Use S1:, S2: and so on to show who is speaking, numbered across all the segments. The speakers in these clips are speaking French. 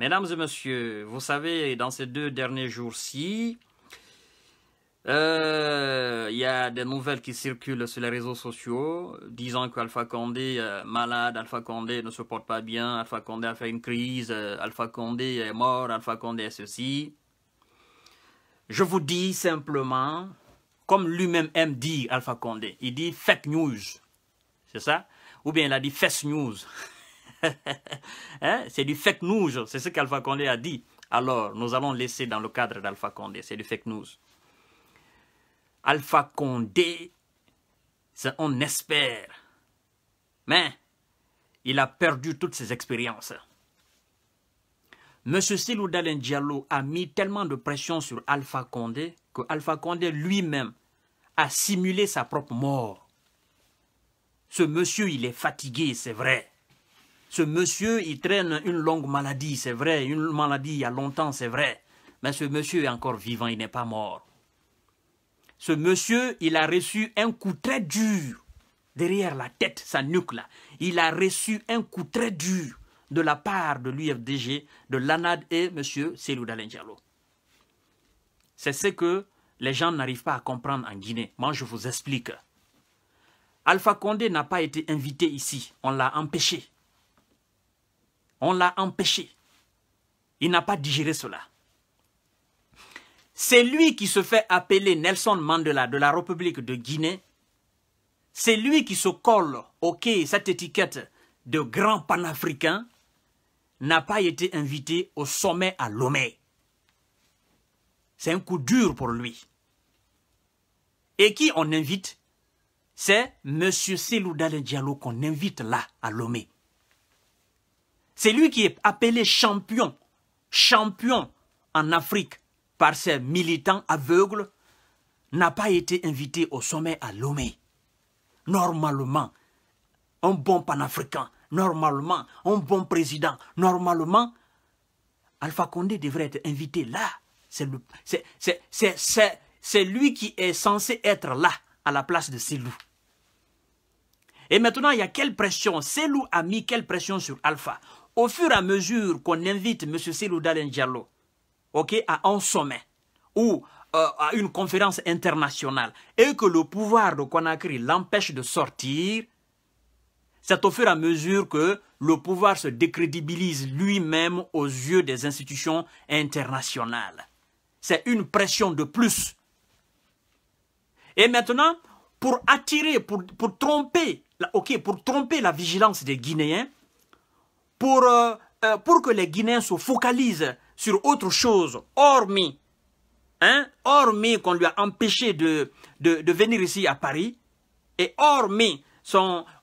S1: Mesdames et messieurs, vous savez, dans ces deux derniers jours-ci, euh, il y a des nouvelles qui circulent sur les réseaux sociaux disant qu'Alpha Condé est euh, malade, Alpha Condé ne se porte pas bien, Alpha Condé a fait une crise, euh, Alpha Condé est mort, Alpha Condé est ceci. Je vous dis simplement, comme lui-même aime dire Alpha Condé, il dit fake news, c'est ça Ou bien il a dit fake news. Hein? C'est du fake news, c'est ce qu'Alpha Condé a dit. Alors, nous allons laisser dans le cadre d'Alpha Condé, c'est du fake news. Alpha Condé, on espère. Mais, il a perdu toutes ses expériences. Monsieur Silou a mis tellement de pression sur Alpha Condé que Alpha Condé lui-même a simulé sa propre mort. Ce monsieur, il est fatigué, c'est vrai. Ce monsieur, il traîne une longue maladie, c'est vrai, une maladie il y a longtemps, c'est vrai. Mais ce monsieur est encore vivant, il n'est pas mort. Ce monsieur, il a reçu un coup très dur derrière la tête, sa nuque là. Il a reçu un coup très dur de la part de l'UFDG, de l'ANAD et M. Selou Njalo. C'est ce que les gens n'arrivent pas à comprendre en Guinée. Moi, je vous explique. Alpha Condé n'a pas été invité ici. On l'a empêché. On l'a empêché. Il n'a pas digéré cela. C'est lui qui se fait appeler Nelson Mandela de la République de Guinée. C'est lui qui se colle, ok, cette étiquette de grand panafricain, n'a pas été invité au sommet à Lomé. C'est un coup dur pour lui. Et qui on invite C'est M. Seloudal Diallo qu'on invite là, à Lomé. C'est lui qui est appelé champion, champion en Afrique par ses militants aveugles, n'a pas été invité au sommet à Lomé. Normalement, un bon panafricain, normalement, un bon président, normalement, Alpha Condé devrait être invité là. C'est lui qui est censé être là, à la place de Selou. Et maintenant, il y a quelle pression Selou a mis quelle pression sur Alpha au fur et à mesure qu'on invite M. Dalen Diallo à un sommet ou euh, à une conférence internationale et que le pouvoir de Conakry l'empêche de sortir, c'est au fur et à mesure que le pouvoir se décrédibilise lui-même aux yeux des institutions internationales. C'est une pression de plus. Et maintenant, pour attirer, pour, tromper, pour tromper la vigilance des Guinéens, pour, euh, euh, pour que les Guinéens se focalisent sur autre chose, hormis, hein, hormis qu'on lui a empêché de, de, venir ici à Paris, et hormis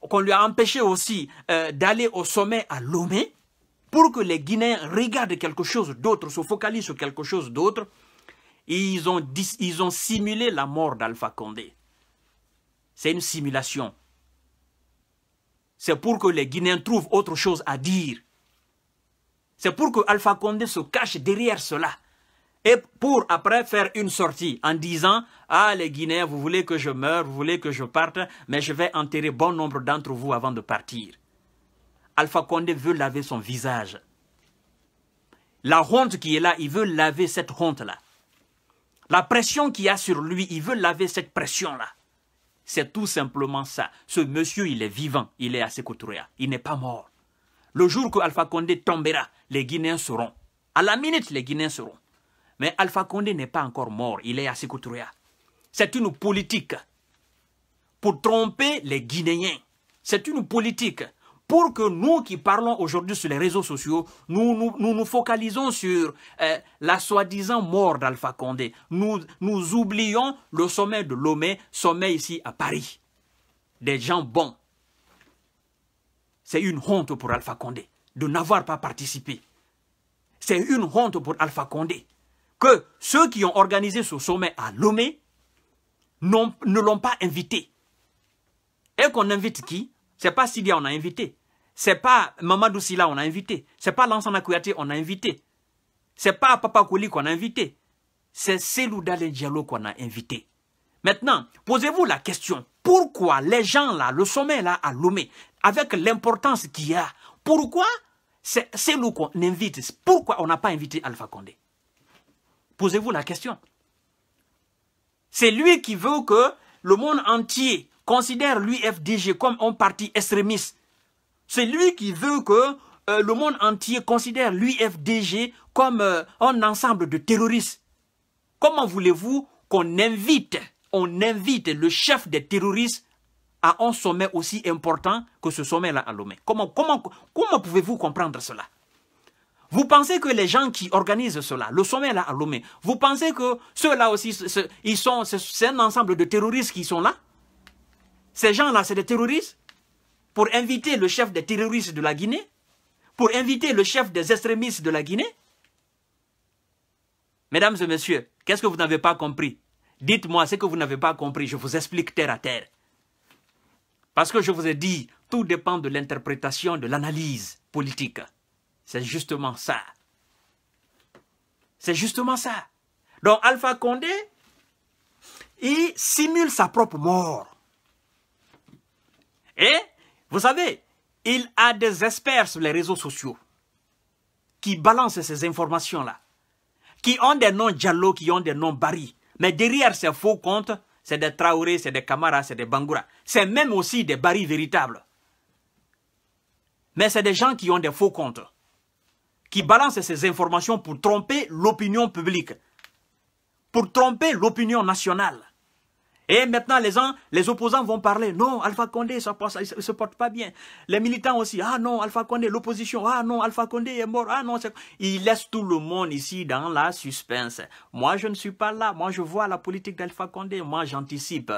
S1: qu'on lui a empêché aussi euh, d'aller au sommet à Lomé, pour que les Guinéens regardent quelque chose d'autre, se focalisent sur quelque chose d'autre, ils ils ont simulé la mort d'Alpha Condé. C'est une simulation c'est pour que les Guinéens trouvent autre chose à dire. C'est pour que Alpha Condé se cache derrière cela. Et pour après faire une sortie en disant « Ah les Guinéens, vous voulez que je meure, vous voulez que je parte, mais je vais enterrer bon nombre d'entre vous avant de partir. » Alpha Condé veut laver son visage. La honte qui est là, il veut laver cette honte-là. La pression qu'il y a sur lui, il veut laver cette pression-là. C'est tout simplement ça. Ce monsieur, il est vivant, il est à Sekotouria, il n'est pas mort. Le jour que Alpha Condé tombera, les Guinéens seront. À la minute, les Guinéens seront. Mais Alpha Condé n'est pas encore mort, il est à Sekotouria. C'est une politique pour tromper les Guinéens. C'est une politique pour que nous qui parlons aujourd'hui sur les réseaux sociaux, nous nous, focalisons sur euh, la soi-disant mort d'Alpha Condé. Nous, nous oublions le sommet de Lomé, sommet ici à Paris. Des gens bons. C'est une honte pour Alpha Condé de n'avoir pas participé. C'est une honte pour Alpha Condé que ceux qui ont organisé ce sommet à Lomé ne l'ont pas invité. Et qu'on invite qui c'est pas Sidia, on a invité. C'est pas Mamadou Silla, on a invité. C'est pas Lansana Kouyaté, on a invité. C'est pas Papa Kouli qu'on a invité. C'est Selou Dalen Diallo qu'on a invité. Maintenant, posez-vous la question. Pourquoi les gens là, le sommet là à Lomé, avec l'importance qu'il y a, pourquoi c'est Selou qu'on invite Pourquoi on n'a pas invité Alpha Condé Posez-vous la question. C'est lui qui veut que le monde entier considère l'UFDG comme un parti extrémiste. C'est lui qui veut que euh, le monde entier considère l'UFDG comme euh, un ensemble de terroristes. Comment voulez-vous qu'on invite, on invite le chef des terroristes à un sommet aussi important que ce sommet-là à Lomé Comment, comment, comment pouvez-vous comprendre cela vous pensez que les gens qui organisent cela, le sommet là à Lomé, vous pensez que ceux-là aussi, ils sont, c'est un ensemble de terroristes qui sont là ces gens-là, c'est des terroristes pour inviter le chef des terroristes de la Guinée, pour inviter le chef des extrémistes de la Guinée. Mesdames et messieurs, qu'est-ce que vous n'avez pas compris Dites-moi ce que vous n'avez pas compris, je vous explique terre à terre. Parce que je vous ai dit, tout dépend de l'interprétation, de l'analyse politique. C'est justement ça. C'est justement ça. Donc Alpha Condé, il simule sa propre mort. Et, vous savez, il a des experts sur les réseaux sociaux qui balancent ces informations-là, qui ont des noms Diallo, qui ont des noms baris. Mais derrière ces faux comptes, c'est des Traoré, c'est des Camara, c'est des Bangoura. C'est même aussi des baris véritables. Mais c'est des gens qui ont des faux comptes, qui balancent ces informations pour tromper l'opinion publique, pour tromper l'opinion nationale. Et maintenant, les, gens, les opposants vont parler. Non, Alpha Condé, ça, ne se porte pas bien. Les militants aussi. Ah non, Alpha Condé, l'opposition. Ah non, Alpha Condé est mort. Ah non, il laisse tout le monde ici dans la suspense. Moi, je ne suis pas là. Moi, je vois la politique d'Alpha Condé. Moi, j'anticipe.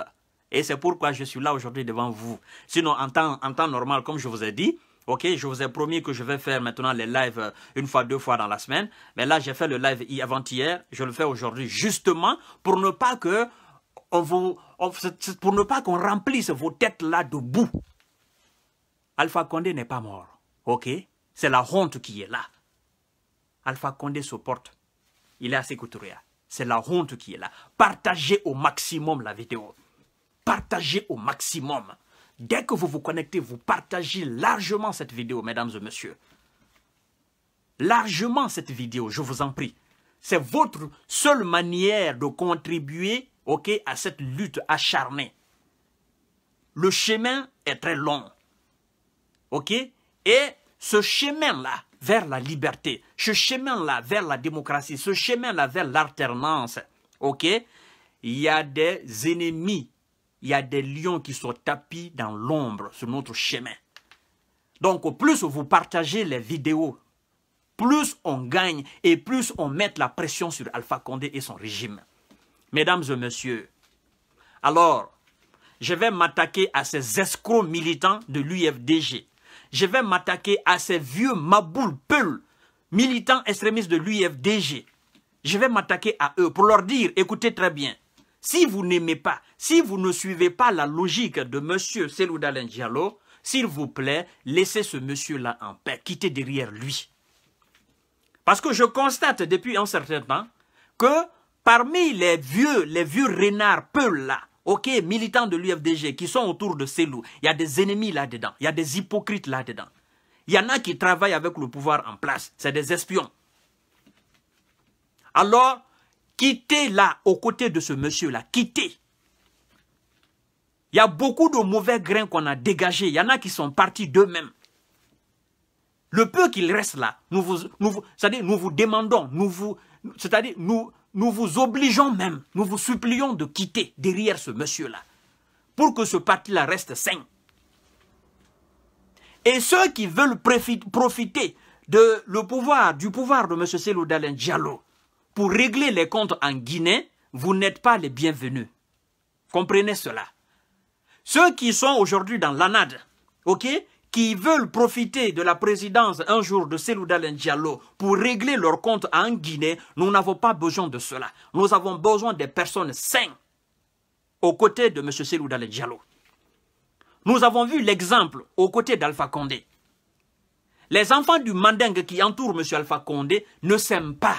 S1: Et c'est pourquoi je suis là aujourd'hui devant vous. Sinon, en temps, normal, comme je vous ai dit, Ok, je vous ai promis que je vais faire maintenant les lives une fois, deux fois dans la semaine. Mais là, j'ai fait le live avant-hier. Je le fais aujourd'hui justement pour ne pas que pour ne pas qu'on remplisse vos têtes là debout. Alpha Condé n'est pas mort, ok C'est la honte qui est là. Alpha Condé se porte. Il est à Sekouturia. C'est la honte qui est là. Partagez au maximum la vidéo. Partagez au maximum. Dès que vous vous connectez, vous partagez largement cette vidéo, mesdames et messieurs. Largement cette vidéo, je vous en prie. C'est votre seule manière de contribuer à cette lutte acharnée. Le chemin est très long. ok Et ce chemin-là vers la liberté, ce chemin-là vers la démocratie, ce chemin-là vers l'alternance, ok il y a des ennemis, il y a des lions qui sont tapis dans l'ombre sur notre chemin. Donc plus vous partagez les vidéos, plus on gagne et plus on met la pression sur Alpha Condé et son régime mesdames et messieurs. Alors, je vais m'attaquer à ces escrocs militants de l'UFDG. Je vais m'attaquer à ces vieux maboul-peul militants extrémistes de l'UFDG. Je vais m'attaquer à eux pour leur dire, écoutez très bien, si vous n'aimez pas, si vous ne suivez pas la logique de M. Seloudalen Diallo, s'il vous plaît, laissez ce monsieur-là en paix, quittez derrière lui. Parce que je constate depuis un certain temps que parmi les vieux, les vieux renards peu là, ok, militants de l'UFDG qui sont autour de ces loups, il y a des ennemis là-dedans, il y a des hypocrites là-dedans. Il y en a qui travaillent avec le pouvoir en place, c'est des espions. Alors, quittez là, aux côtés de ce monsieur-là, quittez. Il y a beaucoup de mauvais grains qu'on a dégagés. Il y en a qui sont partis d'eux-mêmes. Le peu qu'il reste là, nous vous, c'est-à-dire nous vous demandons, nous vous, c'est-à-dire nous, nous vous obligeons même, nous vous supplions de quitter derrière ce monsieur-là pour que ce parti-là reste sain. Et ceux qui veulent profiter de le pouvoir, du pouvoir de M. Selou Diallo pour régler les comptes en Guinée, vous n'êtes pas les bienvenus. Comprenez cela. Ceux qui sont aujourd'hui dans l'ANAD, ok, qui veulent profiter de la présidence un jour de Selou Diallo pour régler leur compte en Guinée, nous n'avons pas besoin de cela. Nous avons besoin des personnes saines aux côtés de M. Selou Diallo. Nous avons vu l'exemple aux côtés d'Alpha Condé. Les enfants du Mandingue qui entourent M. Alpha Condé ne s'aiment pas.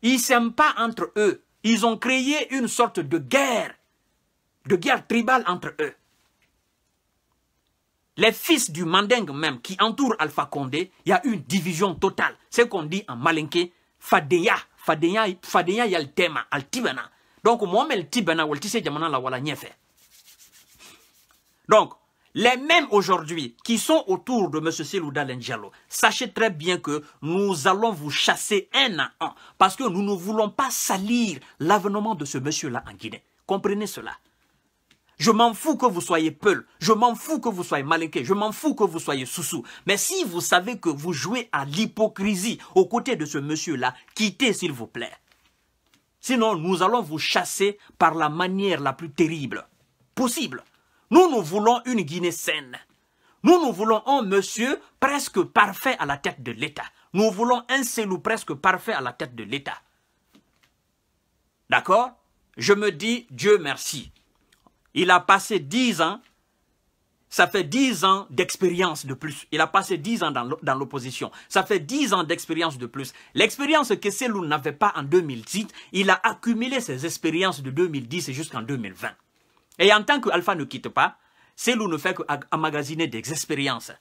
S1: Ils ne s'aiment pas entre eux. Ils ont créé une sorte de guerre, de guerre tribale entre eux les fils du mandingue même qui entourent Alpha Condé, il y a une division totale. C'est ce qu'on dit en malinké, Fadeya, Fadeya, Fadeya y a le thème, Donc, moi, le Tibana, la Wala Donc, les mêmes aujourd'hui qui sont autour de M. Silouda Lenjalo, sachez très bien que nous allons vous chasser un à un parce que nous ne voulons pas salir l'avènement de ce monsieur-là en Guinée. Comprenez cela. Je m'en fous que vous soyez peul, je m'en fous que vous soyez malinqué, je m'en fous que vous soyez soussou. Mais si vous savez que vous jouez à l'hypocrisie aux côtés de ce monsieur-là, quittez s'il vous plaît. Sinon, nous allons vous chasser par la manière la plus terrible possible. Nous, nous voulons une Guinée saine. Nous, nous voulons un monsieur presque parfait à la tête de l'État. Nous voulons un Selou presque parfait à la tête de l'État. D'accord Je me dis, Dieu merci. Il a passé dix ans, ça fait dix ans d'expérience de plus. Il a passé dix ans dans l'opposition. Ça fait dix ans d'expérience de plus. L'expérience que Selou n'avait pas en 2010, il a accumulé ses expériences de 2010 jusqu'en 2020. Et en tant qu'Alpha ne quitte pas, Selou ne fait qu'emmagasiner des expériences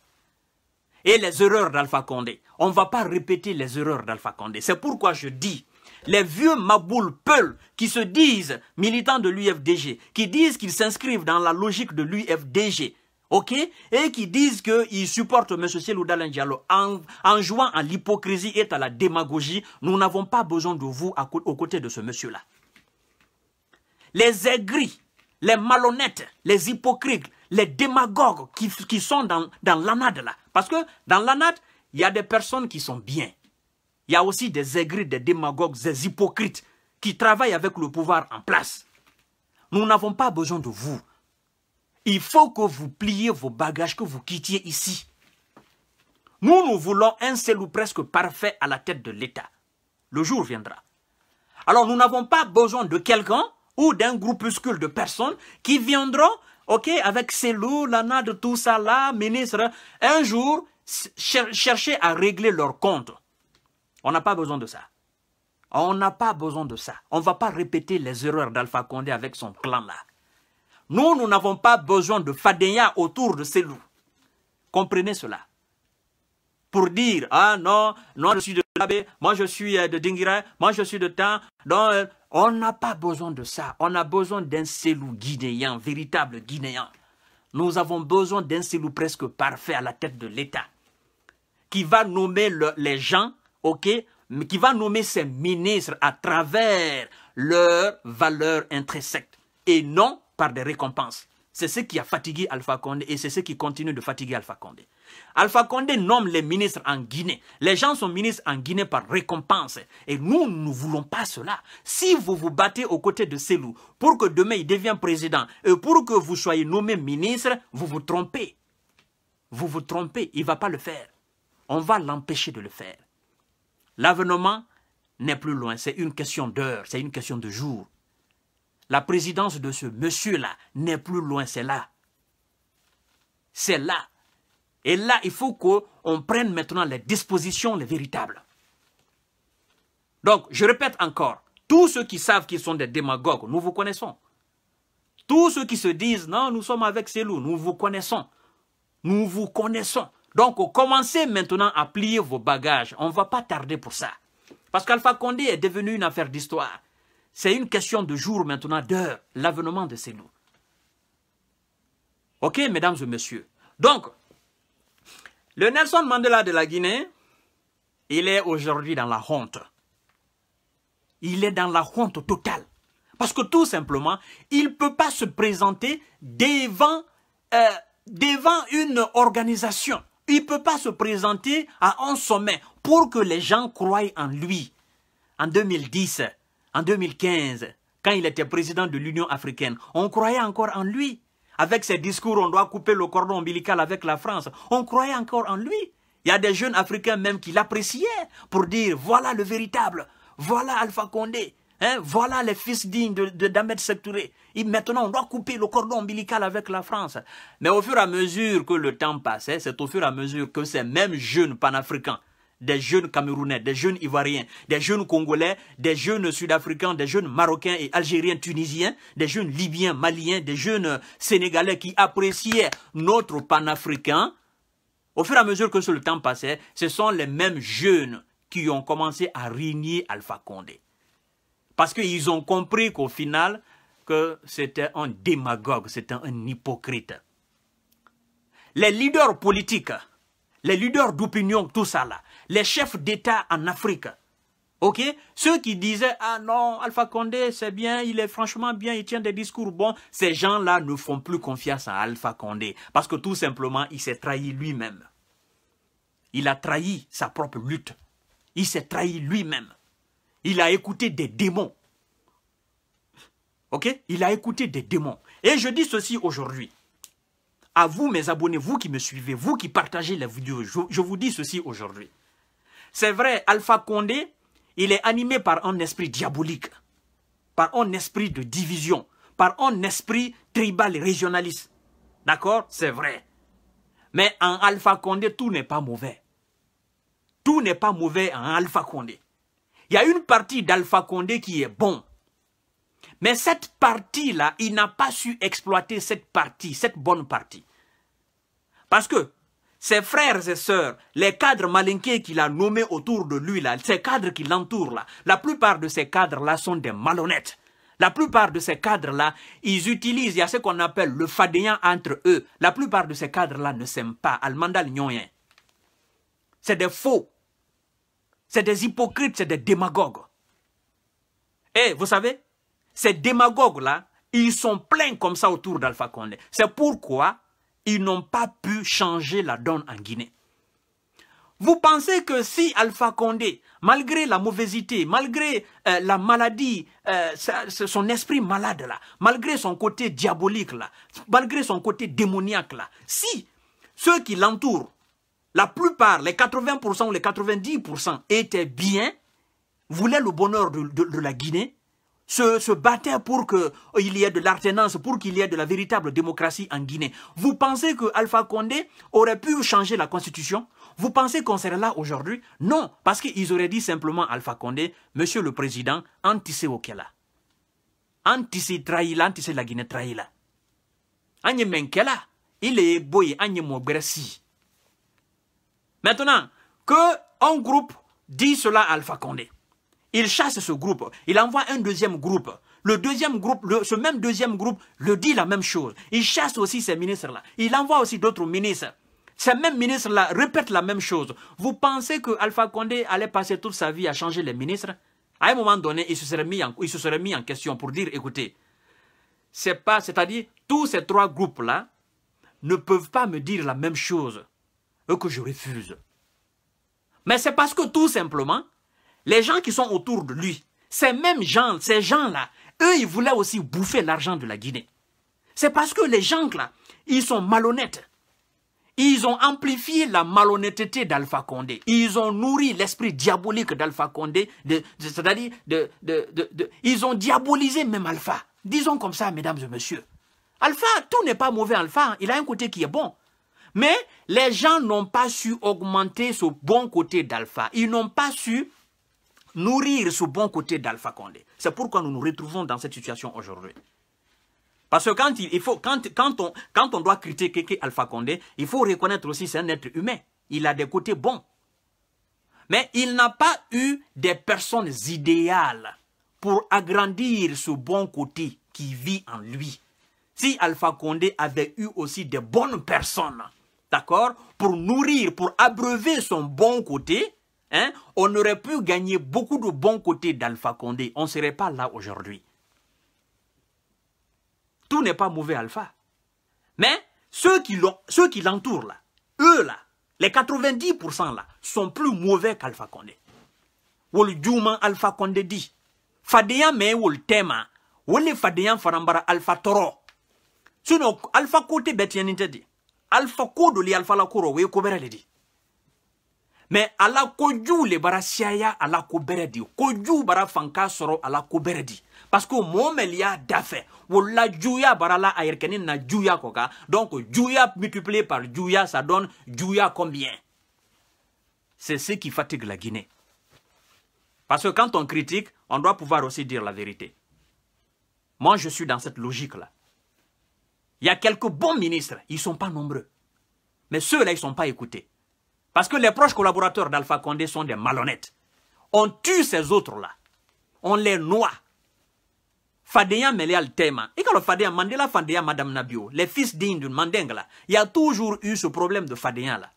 S1: et les erreurs d'Alpha Condé. On ne va pas répéter les erreurs d'Alpha Condé. C'est pourquoi je dis les vieux Maboul peuls qui se disent militants de l'UFDG, qui disent qu'ils s'inscrivent dans la logique de l'UFDG, ok, et qui disent qu'ils supportent M. Seloudal Diallo en, jouant à l'hypocrisie et à la démagogie, nous n'avons pas besoin de vous à, aux côtés de ce monsieur-là. Les aigris, les malhonnêtes, les hypocrites, les démagogues qui, sont dans, dans l'ANAD là. Parce que dans l'ANAD, il y a des personnes qui sont bien il y a aussi des aigris, des démagogues, des hypocrites qui travaillent avec le pouvoir en place. Nous n'avons pas besoin de vous. Il faut que vous pliez vos bagages, que vous quittiez ici. Nous, nous voulons un seul presque parfait à la tête de l'État. Le jour viendra. Alors, nous n'avons pas besoin de quelqu'un ou d'un groupuscule de personnes qui viendront, ok, avec loups, Lana, de tout ça là, ministre, un jour, chercher à régler leur comptes. On n'a pas besoin de ça. On n'a pas besoin de ça. On ne va pas répéter les erreurs d'Alpha Condé avec son clan-là. Nous, nous n'avons pas besoin de Fadéa autour de ces loups. Comprenez cela. Pour dire, ah non, non, je suis de l'abbé, moi je suis euh, de Dingira, moi je suis de Tan. Euh, on n'a pas besoin de ça. On a besoin d'un Selou guinéen, véritable guinéen. Nous avons besoin d'un Selou presque parfait à la tête de l'État, qui va nommer les gens ok, qui va nommer ses ministres à travers leurs valeurs intrinsèques et non par des récompenses. C'est ce qui a fatigué Alpha Condé et c'est ce qui continue de fatiguer Alpha Condé. Alpha Condé nomme les ministres en Guinée. Les gens sont ministres en Guinée par récompense. Et nous, nous ne voulons pas cela. Si vous vous battez aux côtés de loups pour que demain il devienne président et pour que vous soyez nommé ministre, vous vous trompez. Vous vous trompez, il ne va pas le faire. On va l'empêcher de le faire. L'avènement n'est plus loin, c'est une question d'heure, c'est une question de jour. La présidence de ce monsieur-là n'est plus loin, c'est là. C'est là. Et là, il faut qu'on prenne maintenant les dispositions, les véritables. Donc, je répète encore, tous ceux qui savent qu'ils sont des démagogues, nous vous connaissons. Tous ceux qui se disent, non, nous sommes avec ces loups, nous vous connaissons. Nous vous connaissons. Donc, commencez maintenant à plier vos bagages. On ne va pas tarder pour ça. Parce qu'Alpha Condé est devenu une affaire d'histoire. C'est une question de jour maintenant, d'heures, l'avènement de ces loups. Ok, mesdames et messieurs. Donc, le Nelson Mandela de la Guinée, il est aujourd'hui dans la honte. Il est dans la honte totale. Parce que tout simplement, il ne peut pas se présenter devant, euh, devant une organisation il ne peut pas se présenter à un sommet pour que les gens croient en lui. En 2010, en 2015, quand il était président de l'Union africaine, on croyait encore en lui. Avec ses discours, on doit couper le cordon ombilical avec la France. On croyait encore en lui. Il y a des jeunes Africains même qui l'appréciaient pour dire voilà le véritable, voilà Alpha Condé, Hein, voilà les fils dignes de, de d'Ahmed Et maintenant, on doit couper le cordon ombilical avec la France. Mais au fur et à mesure que le temps passait, c'est au fur et à mesure que ces mêmes jeunes panafricains, des jeunes camerounais, des jeunes ivoiriens, des jeunes congolais, des jeunes sud-africains, des jeunes marocains et algériens, tunisiens, des jeunes libyens, maliens, des jeunes sénégalais qui appréciaient notre panafricain, au fur et à mesure que le temps passait, ce sont les mêmes jeunes qui ont commencé à régner Alpha Condé. Parce qu'ils ont compris qu'au final, que c'était un démagogue, c'était un hypocrite. Les leaders politiques, les leaders d'opinion, tout ça là, les chefs d'État en Afrique, ok, ceux qui disaient « Ah non, Alpha Condé, c'est bien, il est franchement bien, il tient des discours bons », ces gens-là ne font plus confiance à Alpha Condé, parce que tout simplement, il s'est trahi lui-même. Il a trahi sa propre lutte. Il s'est trahi lui-même il a écouté des démons. Ok Il a écouté des démons. Et je dis ceci aujourd'hui. À vous, mes abonnés, vous qui me suivez, vous qui partagez la vidéo, je, je vous dis ceci aujourd'hui. C'est vrai, Alpha Condé, il est animé par un esprit diabolique, par un esprit de division, par un esprit tribal et régionaliste. D'accord C'est vrai. Mais en Alpha Condé, tout n'est pas mauvais. Tout n'est pas mauvais en Alpha Condé. Il y a une partie d'Alpha Condé qui est bon. Mais cette partie-là, il n'a pas su exploiter cette partie, cette bonne partie. Parce que ses frères et sœurs, les cadres malinqués qu'il a nommés autour de lui, là, ces cadres qui l'entourent, là, la plupart de ces cadres-là sont des malhonnêtes. La plupart de ces cadres-là, ils utilisent, il y a ce qu'on appelle le fadéant entre eux. La plupart de ces cadres-là ne s'aiment pas. ont rien. C'est des faux. C'est des hypocrites, c'est des démagogues. Et eh, vous savez, ces démagogues-là, ils sont pleins comme ça autour d'Alpha Condé. C'est pourquoi ils n'ont pas pu changer la donne en Guinée. Vous pensez que si Alpha Condé, malgré la mauvaisité, malgré euh, la maladie, euh, son esprit malade là, malgré son côté diabolique là, malgré son côté démoniaque là, si ceux qui l'entourent la plupart, les 80% ou les 90% étaient bien, voulaient le bonheur de, la Guinée, se, battaient pour qu'il euh, y ait de l'alternance, pour qu'il y ait de la véritable démocratie en Guinée. Vous pensez que Alpha Condé aurait pu changer la constitution Vous pensez qu'on serait là aujourd'hui Non, parce qu'ils auraient dit simplement Alpha Condé, Monsieur le Président, anti-seo-kela, Okela. Antissé Trahila, antissé la Guinée Trahila. Anye Menkela, il est et Anye Maintenant, qu'un groupe dit cela à Alpha Condé. Il chasse ce groupe, il envoie un deuxième groupe. Le deuxième groupe, ce même deuxième groupe, le dit la même chose. Il chasse aussi ces ministres-là. Il envoie aussi d'autres ministres. Ces mêmes ministres-là répètent la même chose. Vous pensez que Alpha Condé allait passer toute sa vie à changer les ministres À un moment donné, il se serait mis en, il se serait mis en question pour dire, écoutez, c'est pas, c'est-à-dire, tous ces trois groupes-là ne peuvent pas me dire la même chose. Euh, que je refuse. Mais c'est parce que tout simplement, les gens qui sont autour de lui, ces mêmes gens, ces gens-là, eux, ils voulaient aussi bouffer l'argent de la Guinée. C'est parce que les gens-là, ils sont malhonnêtes. Ils ont amplifié la malhonnêteté d'Alpha Condé. Ils ont nourri l'esprit diabolique d'Alpha Condé. C'est-à-dire, ils ont diabolisé même Alpha. Disons comme ça, mesdames et messieurs. Alpha, tout n'est pas mauvais, Alpha. Hein. Il a un côté qui est bon. Mais les gens n'ont pas su augmenter ce bon côté d'Alpha. Ils n'ont pas su nourrir ce bon côté d'Alpha Condé. C'est pourquoi nous nous retrouvons dans cette situation aujourd'hui. Parce que quand, il, faut, quand, quand, on, on doit critiquer Alpha Condé, il faut reconnaître aussi que c'est un être humain. Il a des côtés bons. Mais il n'a pas eu des personnes idéales pour agrandir ce bon côté qui vit en lui. Si Alpha Condé avait eu aussi des bonnes personnes d'accord, pour nourrir, pour abreuver son bon côté, hein, on aurait pu gagner beaucoup de bons côtés d'Alpha Condé. On ne serait pas là aujourd'hui. Tout n'est pas mauvais Alpha. Mais ceux qui l'entourent là, eux là, les 90% là, sont plus mauvais qu'Alpha Condé. Wol Alpha Condé dit, Fadeya le wol tema, le Fadeya farambara Alpha Toro. Sinon, Alpha Côté beti dit, alpha ko li alpha la koro we ko Mais le di me ala le bara siaya ala ko bɛrɛ di kojuw bara fanka soro ala ko di parce que bara la na juya Koka, donc juya multiplié par juya, ça donne juya combien c'est ce qui fatigue la guinée parce que quand on critique on doit pouvoir aussi dire la vérité moi je suis dans cette logique là il y a quelques bons ministres, ils ne sont pas nombreux. Mais ceux-là, ils ne sont pas écoutés. Parce que les proches collaborateurs d'Alpha Condé sont des malhonnêtes. On tue ces autres-là. On les noie. Fadéa Melial Tema. Et quand le Fadéa Mandela Fadéa Madame Nabio, les fils dignes d'une Mandingue il y a toujours eu ce problème de fadéa là.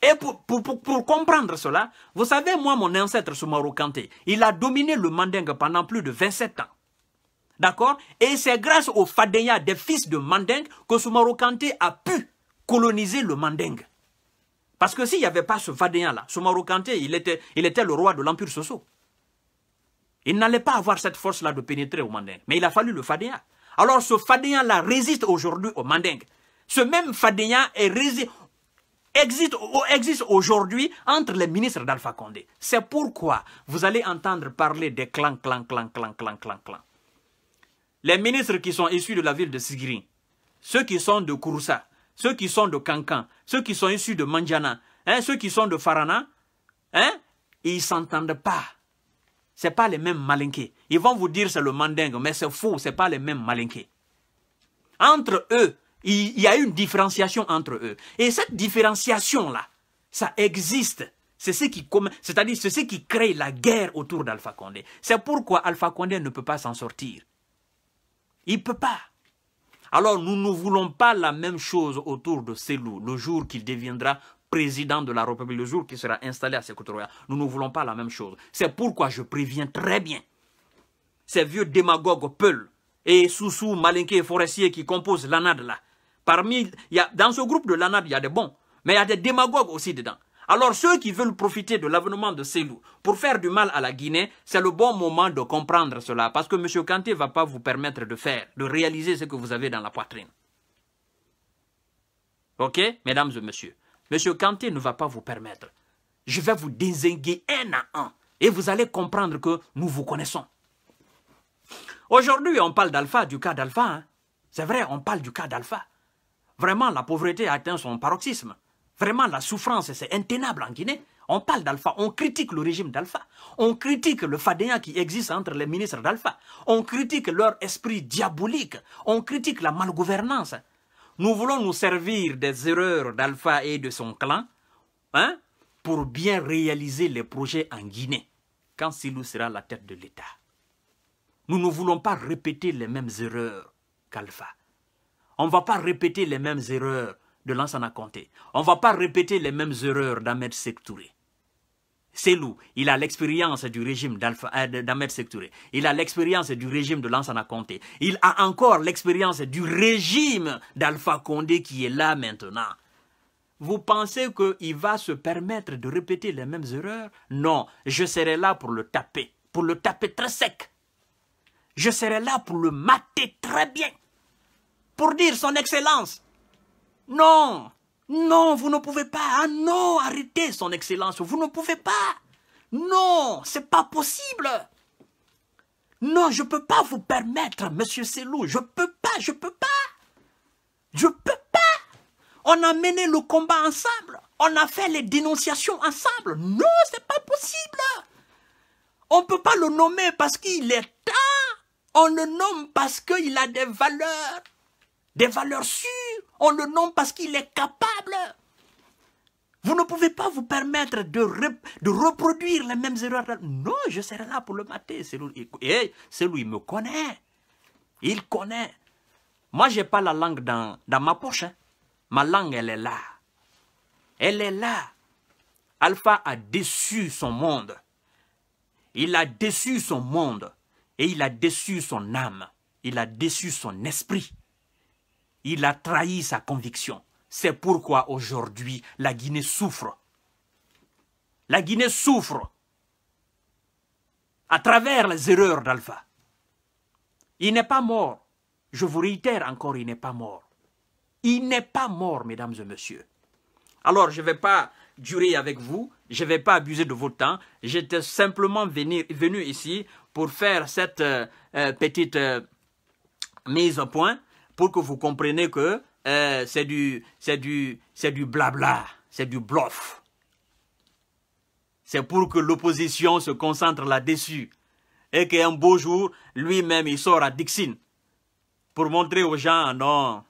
S1: Et pour, pour, pour, comprendre cela, vous savez, moi, mon ancêtre Soumarou Kanté, il a dominé le Mandingue pendant plus de 27 ans. D'accord Et c'est grâce au Fadeya des fils de Mandeng que Soumarou Kanté a pu coloniser le Mandeng. Parce que s'il n'y avait pas ce Fadenya-là, Soumarou Kanté, il était, il était le roi de l'Empire Soso. Il n'allait pas avoir cette force-là de pénétrer au Mandeng, Mais il a fallu le Fadeya. Alors ce Fadenya-là résiste aujourd'hui au Mandeng. Ce même Fadenya existe, existe aujourd'hui entre les ministres d'Alpha Condé. C'est pourquoi vous allez entendre parler des clans, clans, clans, clans, clans, clans, clans les ministres qui sont issus de la ville de Sigiri, ceux qui sont de Kouroussa, ceux qui sont de Kankan, ceux qui sont issus de Mandjana, hein, ceux qui sont de Farana, hein, ils ne s'entendent pas. Ce pas les mêmes malinqués. Ils vont vous dire c'est le mandingue, mais c'est faux, ce pas les mêmes malinqués. Entre eux, il y a une différenciation entre eux. Et cette différenciation-là, ça existe. C'est ce qui c'est-à-dire ce qui crée la guerre autour d'Alpha Condé. C'est pourquoi Alpha Condé ne peut pas s'en sortir. Il ne peut pas. Alors nous ne voulons pas la même chose autour de Selou, le jour qu'il deviendra président de la République, le jour qu'il sera installé à Sekoutouria. Nous ne voulons pas la même chose. C'est pourquoi je préviens très bien ces vieux démagogues Peul et Soussou, Malinké et Forestier qui composent l'ANAD là. Parmi, y a, dans ce groupe de l'ANAD, il y a des bons, mais il y a des démagogues aussi dedans. Alors ceux qui veulent profiter de l'avenement de loups pour faire du mal à la Guinée, c'est le bon moment de comprendre cela parce que M. Kanté ne va pas vous permettre de faire, de réaliser ce que vous avez dans la poitrine. Ok, mesdames et messieurs, M. Kanté ne va pas vous permettre. Je vais vous désinguer un à un et vous allez comprendre que nous vous connaissons. Aujourd'hui, on parle d'Alpha, du cas d'Alpha. Hein. C'est vrai, on parle du cas d'Alpha. Vraiment, la pauvreté a atteint son paroxysme. Vraiment, la souffrance, c'est intenable en Guinée. On parle d'Alpha, on critique le régime d'Alpha, on critique le fadéen qui existe entre les ministres d'Alpha, on critique leur esprit diabolique, on critique la malgouvernance. Nous voulons nous servir des erreurs d'Alpha et de son clan hein, pour bien réaliser les projets en Guinée, quand Silou sera la tête de l'État. Nous ne voulons pas répéter les mêmes erreurs qu'Alpha. On ne va pas répéter les mêmes erreurs de Lansana Conté. On ne va pas répéter les mêmes erreurs d'Ahmed C'est loup. il a l'expérience du régime euh, d'Ahmed Sektouré. Il a l'expérience du régime de Lansana Conté. Il a encore l'expérience du régime d'Alpha Condé qui est là maintenant. Vous pensez qu'il va se permettre de répéter les mêmes erreurs Non, je serai là pour le taper, pour le taper très sec. Je serai là pour le mater très bien, pour dire son excellence. Non Non, vous ne pouvez pas Ah non, arrêtez, son excellence, vous ne pouvez pas Non, c'est pas possible Non, je ne peux pas vous permettre, monsieur Selou, je peux pas, je peux pas Je peux pas On a mené le combat ensemble, on a fait les dénonciations ensemble. Non, c'est pas possible on ne peut pas le nommer parce qu'il est un, On le nomme parce qu'il a des valeurs des valeurs sûres. On le nomme parce qu'il est capable. Vous ne pouvez pas vous permettre de, reproduire les mêmes erreurs. Non, je serai là pour le mater. Celui, et me connaît. Il connaît. Moi, je n'ai pas la langue dans, ma poche. Hein. Ma langue, elle est là. Elle est là. Alpha a déçu son monde. Il a déçu son monde. Et il a déçu son âme. Il a déçu son esprit. Il a trahi sa conviction. C'est pourquoi aujourd'hui, la Guinée souffre. La Guinée souffre à travers les erreurs d'Alpha. Il n'est pas mort. Je vous réitère encore, il n'est pas mort. Il n'est pas mort, mesdames et messieurs. Alors, je ne vais pas durer avec vous, je ne vais pas abuser de votre temps. J'étais simplement venu, ici pour faire cette euh, euh, petite euh, mise au point pour que vous compreniez que euh, c'est du, du, du blabla, c'est du bluff. C'est pour que l'opposition se concentre là-dessus et qu'un beau jour, lui-même, il sort à Dixine pour montrer aux gens, ah non,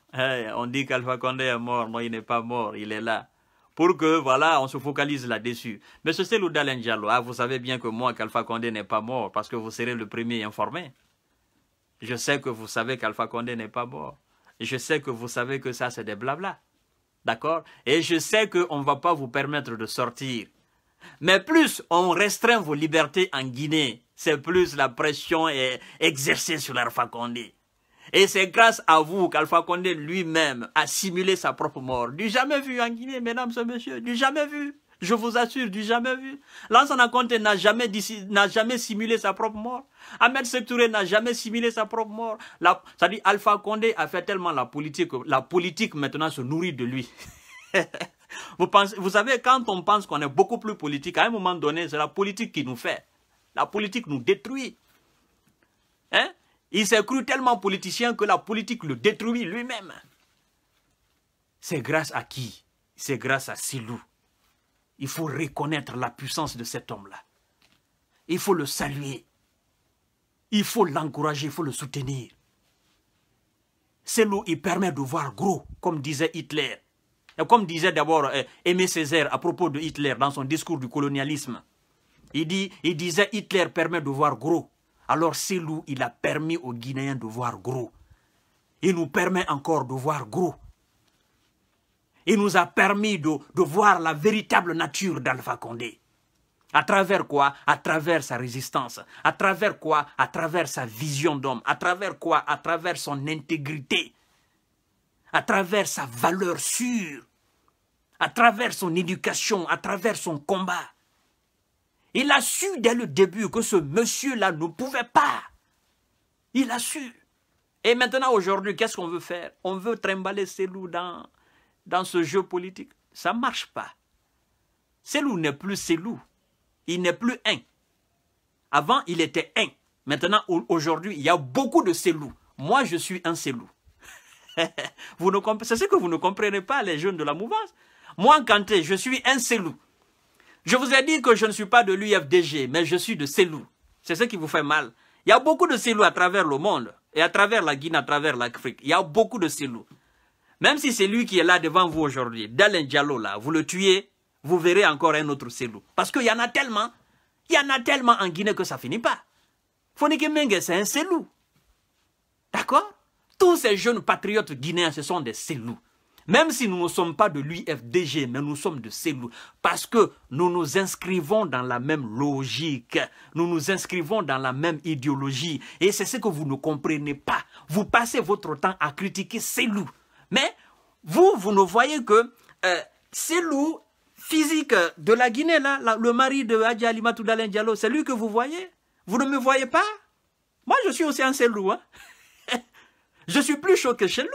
S1: on dit qu'Alpha Condé est mort, non, il n'est pas mort, il est là. Pour que, voilà, on se focalise là-dessus. Mais ce c'est le Diallo, ah, vous savez bien que moi, qu'Alpha Condé n'est pas mort, parce que vous serez le premier informé. Je sais que vous savez qu'Alpha Condé n'est pas mort. Je sais que vous savez que ça, c'est des blabla. D'accord Et je sais qu'on ne va pas vous permettre de sortir. Mais plus on restreint vos libertés en Guinée, c'est plus la pression est exercée sur Alpha Condé. Et c'est grâce à vous qu'Alpha Condé lui-même a simulé sa propre mort. Du jamais vu en Guinée, mesdames et messieurs, du jamais vu. Je vous assure, du jamais vu. Lance Conte n'a jamais, jamais simulé sa propre mort. Ahmed Sektouré n'a jamais simulé sa propre mort. C'est-à-dire Alpha Condé a fait tellement la politique, que la politique maintenant se nourrit de lui. vous, pensez, vous savez, quand on pense qu'on est beaucoup plus politique, à un moment donné, c'est la politique qui nous fait. La politique nous détruit. Hein? Il s'est cru tellement politicien que la politique le détruit lui-même. C'est grâce à qui C'est grâce à Silou il faut reconnaître la puissance de cet homme-là. Il faut le saluer. Il faut l'encourager, il faut le soutenir. C'est l'eau, il permet de voir gros, comme disait Hitler. Et comme disait d'abord euh, Aimé Césaire à propos de Hitler dans son discours du colonialisme. Il, dit, il disait Hitler permet de voir gros. Alors c'est lui il a permis aux Guinéens de voir gros. Il nous permet encore de voir gros il nous a permis de, voir la véritable nature d'Alpha Condé. À travers quoi À travers sa résistance. À travers quoi À travers sa vision d'homme. À travers quoi À travers son intégrité. À travers sa valeur sûre. À travers son éducation. À travers son combat. Il a su dès le début que ce monsieur-là ne pouvait pas. Il a su. Et maintenant, aujourd'hui, qu'est-ce qu'on veut faire On veut trimballer ses loups dans dans ce jeu politique. Ça ne marche pas. Selou n'est plus Selou. Il n'est plus un. Avant, il était un. Maintenant, aujourd'hui, il y a beaucoup de Selou. Moi, je suis un Selou. vous ne c'est ce que vous ne comprenez pas, les jeunes de la mouvance. Moi, Kanté, je suis un Selou. Je vous ai dit que je ne suis pas de l'UFDG, mais je suis de Selou. C'est ce qui vous fait mal. Il y a beaucoup de Selou à travers le monde et à travers la Guinée, à travers l'Afrique. Il y a beaucoup de Selou. Même si c'est lui qui est là devant vous aujourd'hui, Dalin Diallo, là, vous le tuez, vous verrez encore un autre Selou. Parce qu'il y en a tellement, il y en a tellement en Guinée que ça finit pas. Fonike Menge, c'est un Selou. D'accord Tous ces jeunes patriotes guinéens, ce sont des Selous. Même si nous ne sommes pas de l'UFDG, mais nous sommes de Selou. Parce que nous nous inscrivons dans la même logique. Nous nous inscrivons dans la même idéologie. Et c'est ce que vous ne comprenez pas. Vous passez votre temps à critiquer Selou. Mais vous, vous ne voyez que euh, c'est physiques physique de la Guinée, là, le mari de Hadji Alimatou Diallo, c'est lui que vous voyez. Vous ne me voyez pas Moi, je suis aussi un Selou. Hein? je suis plus chaud que chez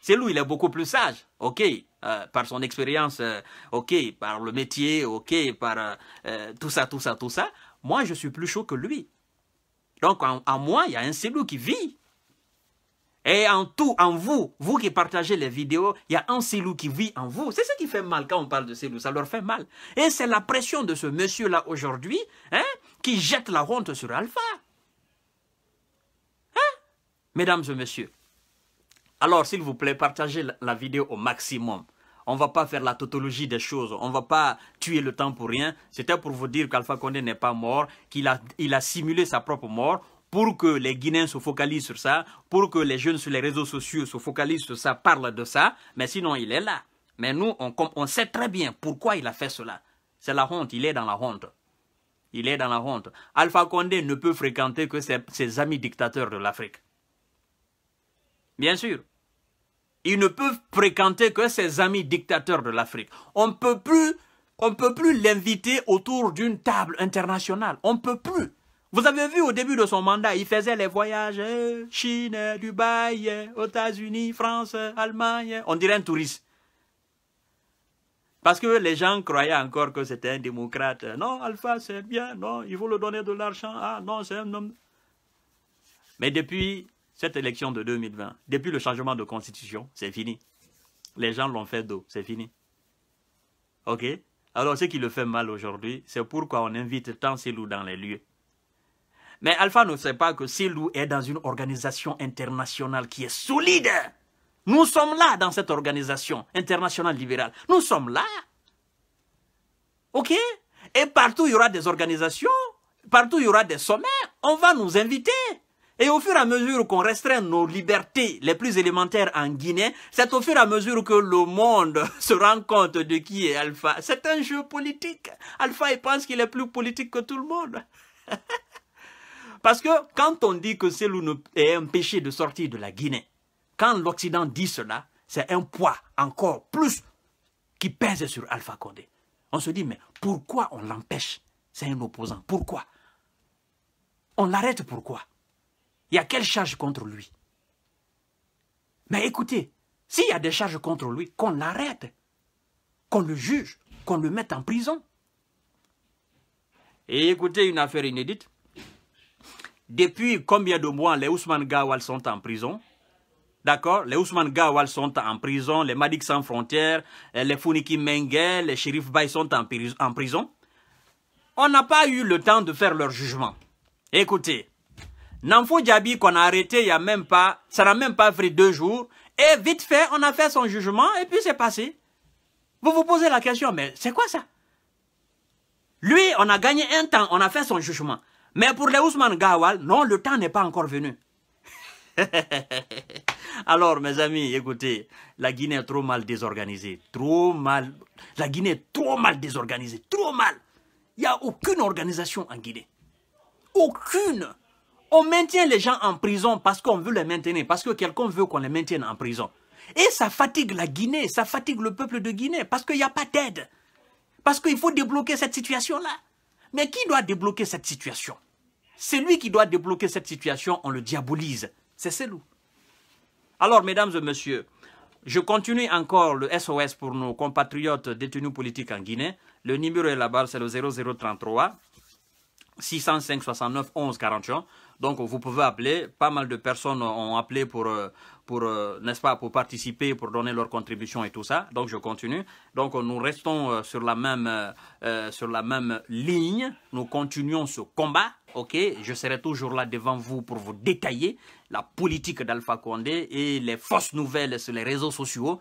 S1: c'est lui il est beaucoup plus sage, ok, euh, par son expérience, euh, ok, par le métier, ok, par euh, tout ça, tout ça, tout ça. Moi, je suis plus chaud que lui. Donc, en, moi, il y a un loup qui vit. Et en tout, en vous, vous qui partagez les vidéos, il y a un silou qui vit en vous. C'est ce qui fait mal quand on parle de silou, ça leur fait mal. Et c'est la pression de ce monsieur-là aujourd'hui hein, qui jette la honte sur Alpha. Hein? Mesdames et messieurs, alors s'il vous plaît, partagez la vidéo au maximum. On ne va pas faire la tautologie des choses. On ne va pas tuer le temps pour rien. C'était pour vous dire qu'Alpha Condé n'est pas mort, qu'il a simulé sa propre mort pour que les Guinéens se focalisent sur ça, pour que les jeunes sur les réseaux sociaux se focalisent sur ça, parlent de ça, mais sinon il est là. Mais nous, on, sait très bien pourquoi il a fait cela. C'est la honte, il est dans la honte. Il est dans la honte. Alpha Condé ne peut fréquenter que ses, amis dictateurs de l'Afrique. Bien sûr. Il ne peut fréquenter que ses amis dictateurs de l'Afrique. On ne peut plus, peut plus l'inviter autour d'une table internationale. On ne peut plus. Vous avez vu au début de son mandat, il faisait les voyages euh, Chine, Dubaï, euh, États-Unis, France, euh, Allemagne. On dirait un touriste. Parce que les gens croyaient encore que c'était un démocrate. Non, Alpha, c'est bien. Non, il faut le donner de l'argent. Ah non, c'est un homme. Mais depuis cette élection de 2020, depuis le changement de constitution, c'est fini. Les gens l'ont fait d'eau. C'est fini. OK Alors, ce qui le fait mal aujourd'hui, c'est pourquoi on invite tant ces loups dans les lieux. Mais Alpha ne sait pas que Silou est dans une organisation internationale qui est solide. Nous sommes là dans cette organisation internationale libérale. Nous sommes là. OK Et partout, il y aura des organisations. Partout, il y aura des sommets. On va nous inviter. Et au fur et à mesure qu'on restreint nos libertés les plus élémentaires en Guinée, c'est au fur et à mesure que le monde se rend compte de qui est Alpha. C'est un jeu politique. Alpha, il pense qu'il est plus politique que tout le monde. Parce que quand on dit que c'est un péché de sortir de la Guinée, quand l'Occident dit cela, c'est un poids encore plus qui pèse sur Alpha Condé. On se dit, mais pourquoi on l'empêche C'est un opposant. Pourquoi On l'arrête pourquoi Il y a quelle charge contre lui Mais écoutez, s'il y a des charges contre lui, qu'on l'arrête, qu'on le juge, qu'on le mette en prison. Et écoutez une affaire inédite. Depuis combien de mois les Ousmane Gawal sont en prison D'accord Les Ousmane Gawal sont en prison, les Madik sans frontières, eh, les Founiki Mengue, les Shérif Bay sont en, prison. On n'a pas eu le temps de faire leur jugement. Écoutez, Namfou Djabi qu'on a arrêté il y a même pas, ça n'a même pas pris deux jours. Et vite fait, on a fait son jugement et puis c'est passé. Vous vous posez la question, mais c'est quoi ça Lui, on a gagné un temps, on a fait son jugement. Mais pour les Ousmane Gawal, non, le temps n'est pas encore venu. Alors, mes amis, écoutez, la Guinée est trop mal désorganisée. Trop mal. La Guinée est trop mal désorganisée. Trop mal. Il n'y a aucune organisation en Guinée. Aucune. On maintient les gens en prison parce qu'on veut les maintenir, parce que quelqu'un veut qu'on les maintienne en prison. Et ça fatigue la Guinée, ça fatigue le peuple de Guinée, parce qu'il n'y a pas d'aide. Parce qu'il faut débloquer cette situation-là. Mais qui doit débloquer cette situation c'est lui qui doit débloquer cette situation, on le diabolise. C'est loup Alors, mesdames et messieurs, je continue encore le SOS pour nos compatriotes détenus politiques en Guinée. Le numéro est là-bas, c'est le 0033 605 69 11 41. Donc, vous pouvez appeler. Pas mal de personnes ont appelé pour euh, pour, euh, n'est-ce pas, pour participer, pour donner leur contribution et tout ça. Donc je continue. Donc nous restons euh, sur la même, euh, sur la même ligne. Nous continuons ce combat. Ok, je serai toujours là devant vous pour vous détailler la politique d'Alpha Condé et les fausses nouvelles sur les réseaux sociaux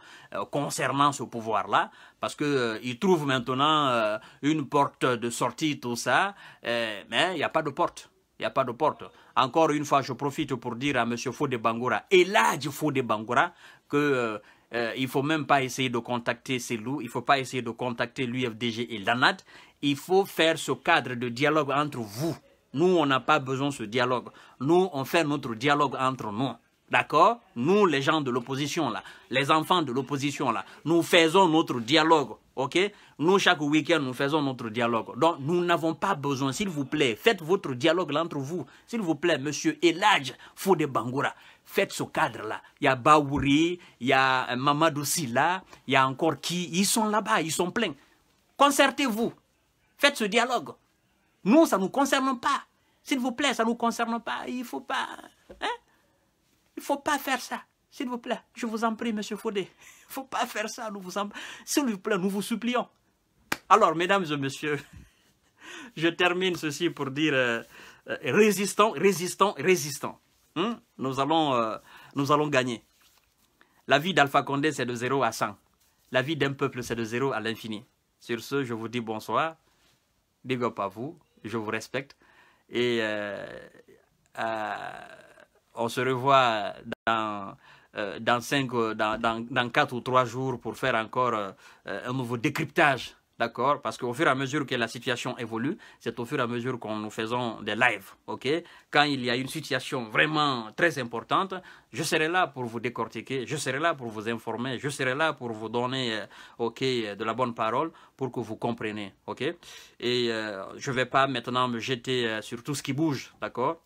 S1: concernant ce pouvoir-là, parce que il trouve maintenant une porte de sortie tout ça, mais il n'y a pas de porte. Il n'y a pas de porte. Encore une fois, je profite pour dire à M. Fode Bangoura et là du Fode Bangura, que ne euh, euh, faut même pas essayer de contacter ces loups, il ne faut pas essayer de contacter l'UFDG et l'ANAD. Il faut faire ce cadre de dialogue entre vous. Nous, on n'a pas besoin de ce dialogue. Nous, on fait notre dialogue entre nous. D'accord Nous, les gens de l'opposition, là, les enfants de l'opposition, là, nous faisons notre dialogue Ok Nous, chaque week-end, nous faisons notre dialogue. Donc, nous n'avons pas besoin, s'il vous plaît, faites votre dialogue entre vous. S'il vous plaît, monsieur Elage Foude Bangoura, faites ce cadre-là. Il y a Baouri, il y a euh, Mamadou Silla, il y a encore qui Ils sont là-bas, ils sont pleins. Concertez-vous. Faites ce dialogue. Nous, ça ne nous concerne pas. S'il vous plaît, ça ne nous concerne pas. Il ne faut pas... Hein? Il ne faut pas faire ça. S'il vous plaît, je vous en prie, Monsieur Faudé. faut pas faire ça, nous vous en... S'il vous plaît, nous vous supplions. Alors, mesdames et messieurs, je termine ceci pour dire euh, euh, résistons, résistons, résistons. Hein? Nous, allons, euh, nous allons gagner. La vie d'Alpha Condé, c'est de 0 à 100. La vie d'un peuple, c'est de zéro à l'infini. Sur ce, je vous dis bonsoir. Big up à vous. Je vous respecte. Et on se revoit dans euh, dans, cinq, euh, dans, dans, dans, quatre ou trois jours pour faire encore euh, un nouveau décryptage. D'accord Parce qu'au fur et à mesure que la situation évolue, c'est au fur et à mesure qu'on nous faisons des lives, ok Quand il y a une situation vraiment très importante, je serai là pour vous décortiquer, je serai là pour vous informer, je serai là pour vous donner, ok, de la bonne parole pour que vous compreniez, ok Et je ne vais pas maintenant me jeter sur tout ce qui bouge, d'accord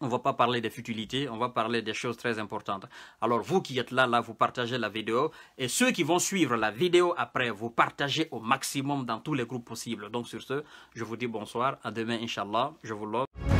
S1: on ne va pas parler des futilités, on va parler des choses très importantes. Alors vous qui êtes là, là, vous partagez la vidéo. Et ceux qui vont suivre la vidéo après, vous partagez au maximum dans tous les groupes possibles. Donc sur ce, je vous dis bonsoir. À demain, Inch'Allah. Je vous love.